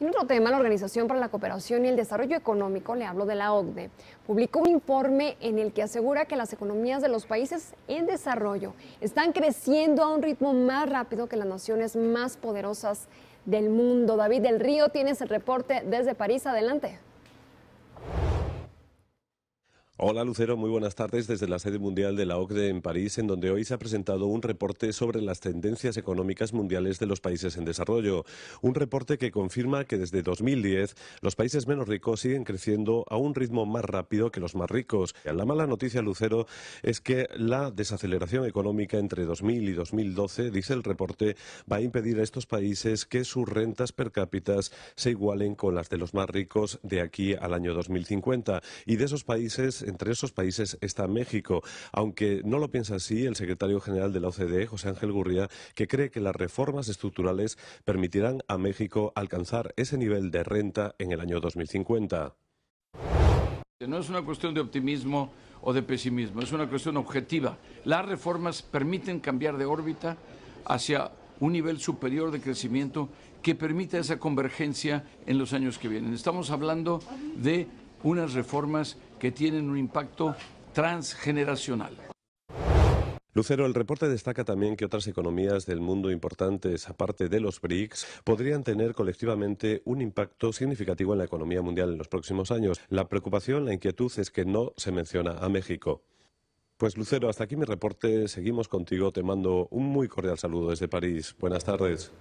En otro tema, la Organización para la Cooperación y el Desarrollo Económico, le hablo de la OCDE, publicó un informe en el que asegura que las economías de los países en desarrollo están creciendo a un ritmo más rápido que las naciones más poderosas del mundo. David del Río, tienes el reporte desde París. Adelante. Hola Lucero, muy buenas tardes desde la sede mundial de la OCDE en París, en donde hoy se ha presentado un reporte sobre las tendencias económicas mundiales de los países en desarrollo. Un reporte que confirma que desde 2010 los países menos ricos siguen creciendo a un ritmo más rápido que los más ricos. La mala noticia, Lucero, es que la desaceleración económica entre 2000 y 2012, dice el reporte, va a impedir a estos países que sus rentas per cápita se igualen con las de los más ricos de aquí al año 2050. Y de esos países entre esos países está México, aunque no lo piensa así el secretario general de la OCDE, José Ángel Gurría, que cree que las reformas estructurales permitirán a México alcanzar ese nivel de renta en el año 2050. No es una cuestión de optimismo o de pesimismo, es una cuestión objetiva. Las reformas permiten cambiar de órbita hacia un nivel superior de crecimiento que permita esa convergencia en los años que vienen. Estamos hablando de unas reformas que tienen un impacto transgeneracional. Lucero, el reporte destaca también que otras economías del mundo importantes, aparte de los BRICS, podrían tener colectivamente un impacto significativo en la economía mundial en los próximos años. La preocupación, la inquietud es que no se menciona a México. Pues Lucero, hasta aquí mi reporte. Seguimos contigo. Te mando un muy cordial saludo desde París. Buenas tardes.